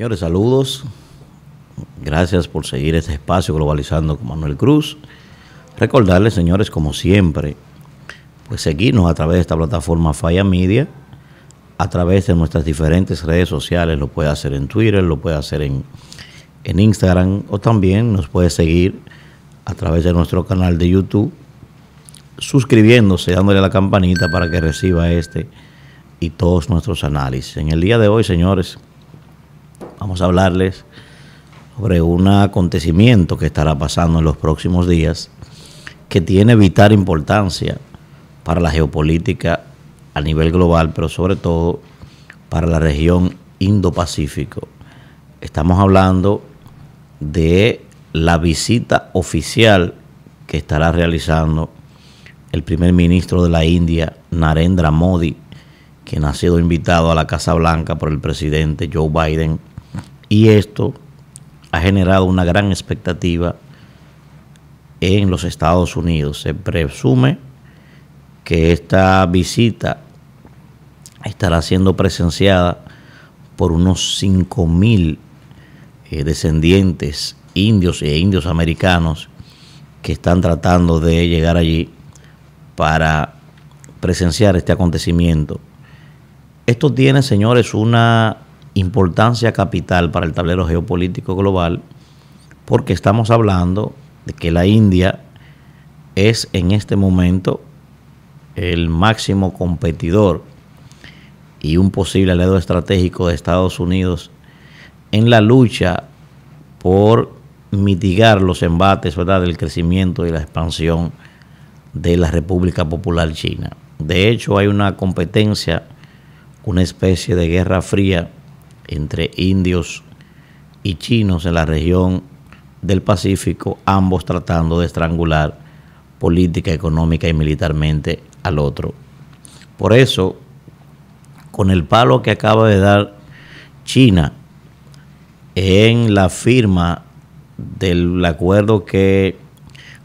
Señores, saludos. Gracias por seguir este espacio globalizando con Manuel Cruz. Recordarles, señores, como siempre, pues seguirnos a través de esta plataforma Falla Media, a través de nuestras diferentes redes sociales. Lo puede hacer en Twitter, lo puede hacer en, en Instagram o también nos puede seguir a través de nuestro canal de YouTube, suscribiéndose, dándole a la campanita para que reciba este y todos nuestros análisis. En el día de hoy, señores, Vamos a hablarles sobre un acontecimiento que estará pasando en los próximos días que tiene vital importancia para la geopolítica a nivel global, pero sobre todo para la región Indo-Pacífico. Estamos hablando de la visita oficial que estará realizando el primer ministro de la India, Narendra Modi, quien ha sido invitado a la Casa Blanca por el presidente Joe Biden y esto ha generado una gran expectativa en los Estados Unidos. Se presume que esta visita estará siendo presenciada por unos 5.000 eh, descendientes indios e indios americanos que están tratando de llegar allí para presenciar este acontecimiento. Esto tiene, señores, una importancia capital para el tablero geopolítico global, porque estamos hablando de que la India es en este momento el máximo competidor y un posible aliado estratégico de Estados Unidos en la lucha por mitigar los embates ¿verdad? del crecimiento y la expansión de la República Popular China. De hecho, hay una competencia, una especie de guerra fría entre indios y chinos en la región del Pacífico, ambos tratando de estrangular política, económica y militarmente al otro. Por eso, con el palo que acaba de dar China en la firma del acuerdo que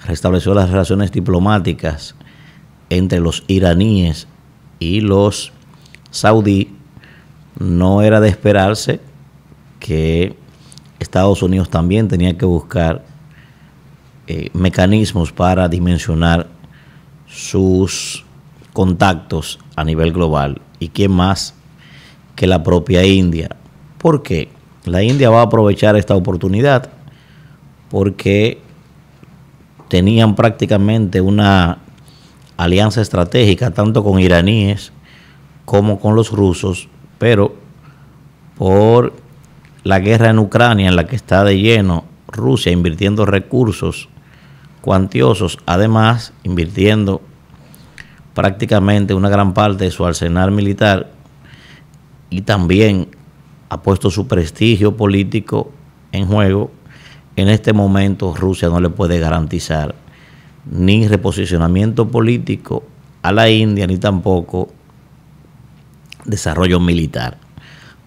restableció las relaciones diplomáticas entre los iraníes y los saudíes, no era de esperarse que Estados Unidos también tenía que buscar eh, mecanismos para dimensionar sus contactos a nivel global. ¿Y quién más que la propia India? ¿Por qué? La India va a aprovechar esta oportunidad porque tenían prácticamente una alianza estratégica tanto con iraníes como con los rusos pero por la guerra en Ucrania en la que está de lleno Rusia invirtiendo recursos cuantiosos, además invirtiendo prácticamente una gran parte de su arsenal militar y también ha puesto su prestigio político en juego, en este momento Rusia no le puede garantizar ni reposicionamiento político a la India, ni tampoco desarrollo militar.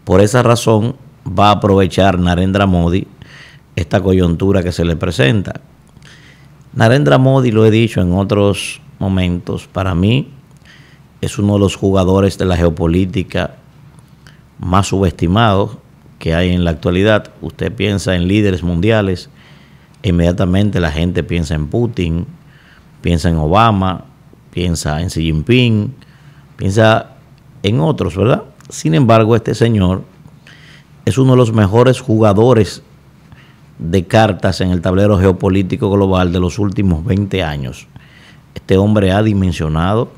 Por esa razón va a aprovechar Narendra Modi esta coyuntura que se le presenta. Narendra Modi, lo he dicho en otros momentos, para mí es uno de los jugadores de la geopolítica más subestimados que hay en la actualidad. Usted piensa en líderes mundiales, inmediatamente la gente piensa en Putin, piensa en Obama, piensa en Xi Jinping, piensa en otros, ¿verdad? Sin embargo, este señor es uno de los mejores jugadores de cartas en el tablero geopolítico global de los últimos 20 años. Este hombre ha dimensionado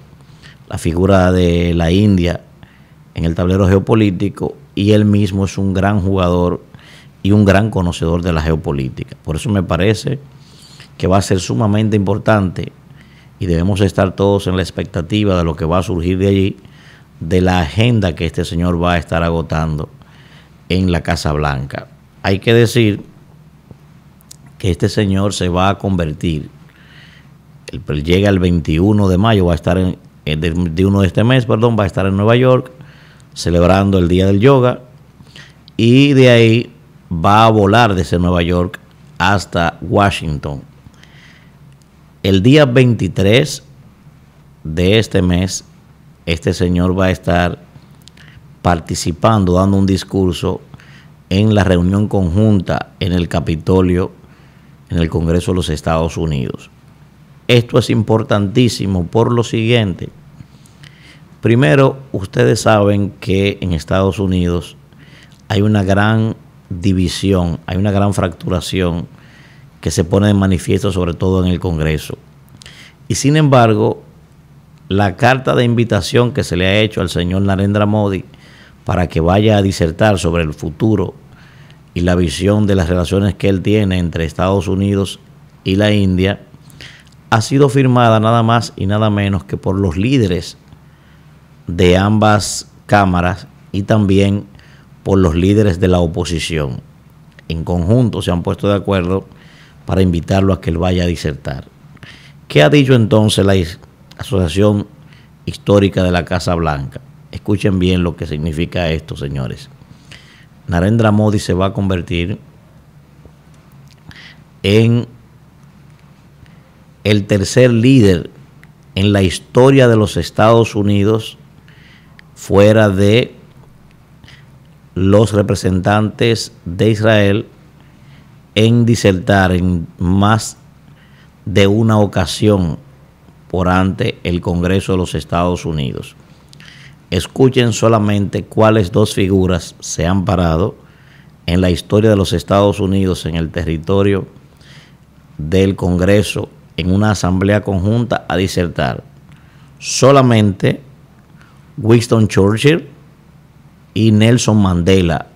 la figura de la India en el tablero geopolítico y él mismo es un gran jugador y un gran conocedor de la geopolítica. Por eso me parece que va a ser sumamente importante y debemos estar todos en la expectativa de lo que va a surgir de allí de la agenda que este señor va a estar agotando en la Casa Blanca. Hay que decir que este señor se va a convertir, pues, llega el 21 de mayo, va a estar en, eh, de este mes, perdón, va a estar en Nueva York celebrando el Día del Yoga y de ahí va a volar desde Nueva York hasta Washington. El día 23 de este mes este señor va a estar participando, dando un discurso en la reunión conjunta en el Capitolio, en el Congreso de los Estados Unidos. Esto es importantísimo por lo siguiente. Primero, ustedes saben que en Estados Unidos hay una gran división, hay una gran fracturación que se pone de manifiesto sobre todo en el Congreso. Y sin embargo, la carta de invitación que se le ha hecho al señor Narendra Modi para que vaya a disertar sobre el futuro y la visión de las relaciones que él tiene entre Estados Unidos y la India, ha sido firmada nada más y nada menos que por los líderes de ambas cámaras y también por los líderes de la oposición. En conjunto se han puesto de acuerdo para invitarlo a que él vaya a disertar. ¿Qué ha dicho entonces la, Asociación Histórica de la Casa Blanca. Escuchen bien lo que significa esto, señores. Narendra Modi se va a convertir en el tercer líder en la historia de los Estados Unidos fuera de los representantes de Israel en disertar en más de una ocasión por ante el Congreso de los Estados Unidos. Escuchen solamente cuáles dos figuras se han parado en la historia de los Estados Unidos en el territorio del Congreso en una asamblea conjunta a disertar. Solamente Winston Churchill y Nelson Mandela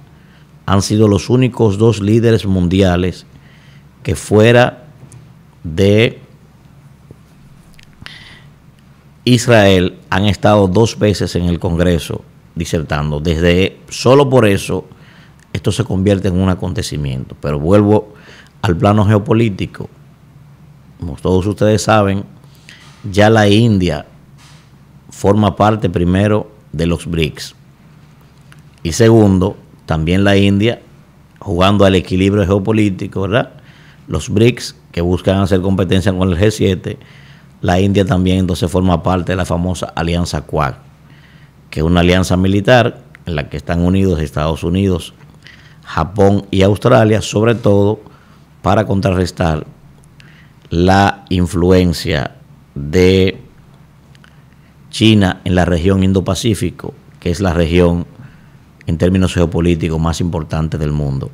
han sido los únicos dos líderes mundiales que fuera de Israel han estado dos veces en el Congreso disertando. Desde solo por eso esto se convierte en un acontecimiento. Pero vuelvo al plano geopolítico. Como todos ustedes saben, ya la India forma parte primero de los BRICS. Y segundo, también la India, jugando al equilibrio geopolítico, ¿verdad? Los BRICS, que buscan hacer competencia con el G7, la India también entonces forma parte de la famosa Alianza Quad, que es una alianza militar en la que están unidos Estados Unidos, Japón y Australia, sobre todo para contrarrestar la influencia de China en la región Indo-Pacífico, que es la región en términos geopolíticos más importante del mundo.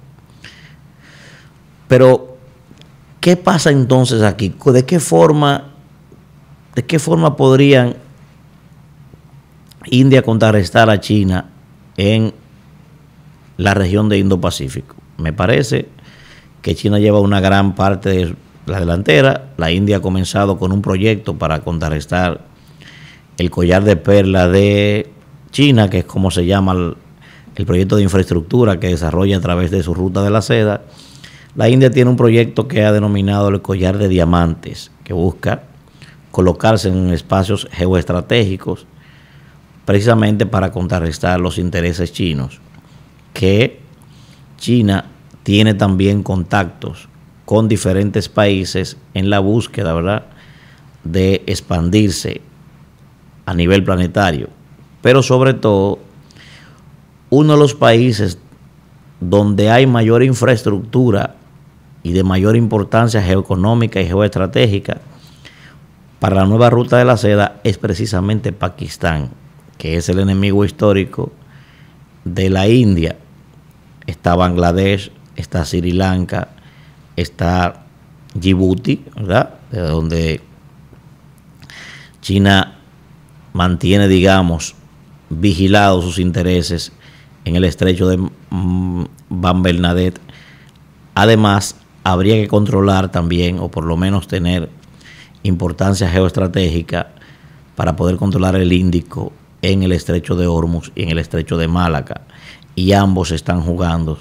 Pero, ¿qué pasa entonces aquí? ¿De qué forma ¿de qué forma podrían India contrarrestar a China en la región de Indo-Pacífico? Me parece que China lleva una gran parte de la delantera. La India ha comenzado con un proyecto para contrarrestar el collar de perla de China, que es como se llama el, el proyecto de infraestructura que desarrolla a través de su ruta de la seda. La India tiene un proyecto que ha denominado el collar de diamantes, que busca colocarse en espacios geoestratégicos precisamente para contrarrestar los intereses chinos, que China tiene también contactos con diferentes países en la búsqueda, ¿verdad?, de expandirse a nivel planetario. Pero sobre todo, uno de los países donde hay mayor infraestructura y de mayor importancia geoeconómica y geoestratégica para la nueva ruta de la seda es precisamente Pakistán, que es el enemigo histórico de la India. Está Bangladesh, está Sri Lanka, está Djibouti, ¿verdad? De donde China mantiene, digamos, vigilados sus intereses en el estrecho de Van Bernadette. Además, habría que controlar también, o por lo menos tener importancia geoestratégica para poder controlar el Índico en el estrecho de Hormuz y en el estrecho de Málaga. Y ambos están jugando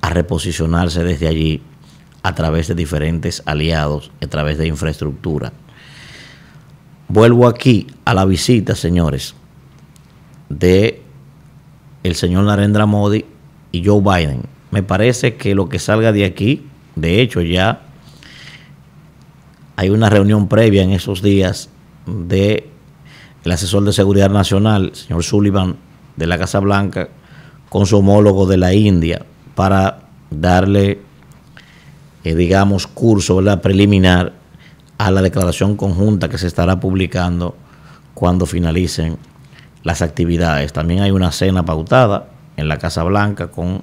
a reposicionarse desde allí a través de diferentes aliados, a través de infraestructura. Vuelvo aquí a la visita, señores, de el señor Narendra Modi y Joe Biden. Me parece que lo que salga de aquí, de hecho ya hay una reunión previa en esos días de el asesor de seguridad nacional, señor Sullivan, de la Casa Blanca, con su homólogo de la India, para darle, eh, digamos, curso la preliminar a la declaración conjunta que se estará publicando cuando finalicen las actividades. También hay una cena pautada en la Casa Blanca con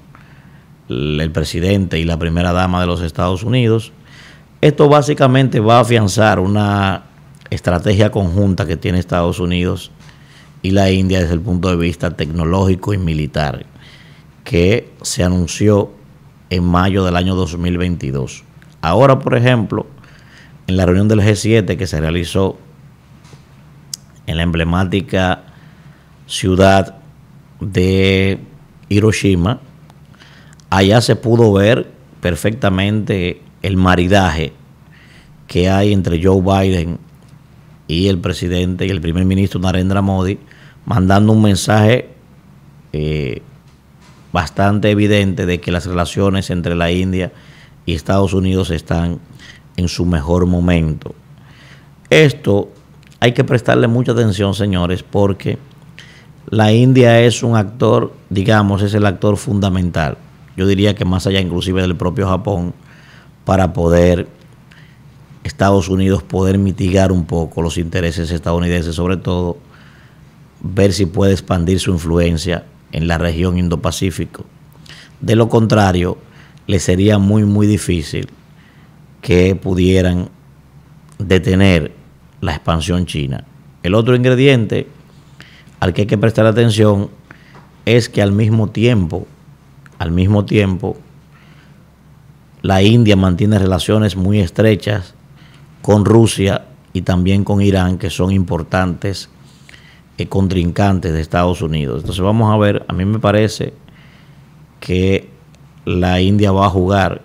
el presidente y la primera dama de los Estados Unidos esto básicamente va a afianzar una estrategia conjunta que tiene Estados Unidos y la India desde el punto de vista tecnológico y militar, que se anunció en mayo del año 2022. Ahora, por ejemplo, en la reunión del G7 que se realizó en la emblemática ciudad de Hiroshima, allá se pudo ver perfectamente el maridaje que hay entre Joe Biden y el presidente y el primer ministro Narendra Modi, mandando un mensaje eh, bastante evidente de que las relaciones entre la India y Estados Unidos están en su mejor momento. Esto hay que prestarle mucha atención, señores, porque la India es un actor, digamos, es el actor fundamental. Yo diría que más allá inclusive del propio Japón, para poder Estados Unidos poder mitigar un poco los intereses estadounidenses, sobre todo ver si puede expandir su influencia en la región Indo-Pacífico. De lo contrario, le sería muy, muy difícil que pudieran detener la expansión china. El otro ingrediente al que hay que prestar atención es que al mismo tiempo, al mismo tiempo, la India mantiene relaciones muy estrechas con Rusia y también con Irán, que son importantes eh, contrincantes de Estados Unidos. Entonces vamos a ver, a mí me parece que la India va a jugar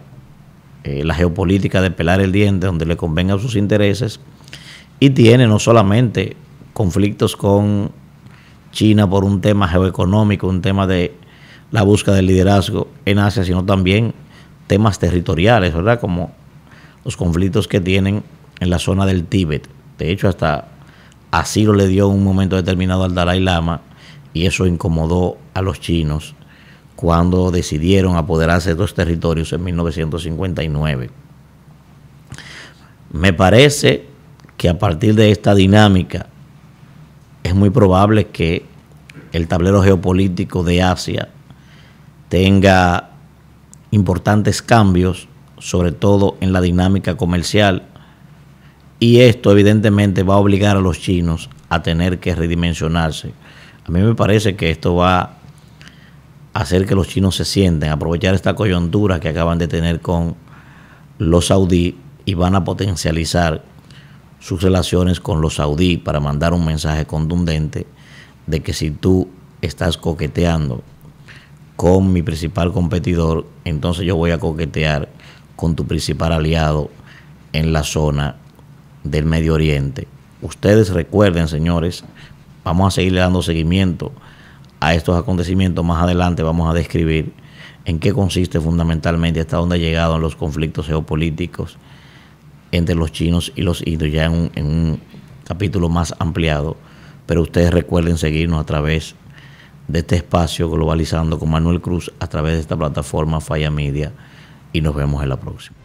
eh, la geopolítica de pelar el diente donde le convengan sus intereses y tiene no solamente conflictos con China por un tema geoeconómico, un tema de la búsqueda del liderazgo en Asia, sino también temas territoriales, ¿verdad? Como los conflictos que tienen en la zona del Tíbet. De hecho, hasta ...así lo le dio un momento determinado al Dalai Lama y eso incomodó a los chinos cuando decidieron apoderarse de los territorios en 1959. Me parece que a partir de esta dinámica es muy probable que el tablero geopolítico de Asia tenga importantes cambios, sobre todo en la dinámica comercial. Y esto evidentemente va a obligar a los chinos a tener que redimensionarse. A mí me parece que esto va a hacer que los chinos se sienten, aprovechar esta coyuntura que acaban de tener con los saudí y van a potencializar sus relaciones con los saudí para mandar un mensaje contundente de que si tú estás coqueteando con mi principal competidor, entonces yo voy a coquetear con tu principal aliado en la zona del Medio Oriente. Ustedes recuerden, señores, vamos a seguirle dando seguimiento a estos acontecimientos. Más adelante vamos a describir en qué consiste fundamentalmente hasta dónde ha llegado en los conflictos geopolíticos entre los chinos y los indios, ya en un, en un capítulo más ampliado. Pero ustedes recuerden seguirnos a través de este espacio Globalizando con Manuel Cruz a través de esta plataforma Falla Media y nos vemos en la próxima.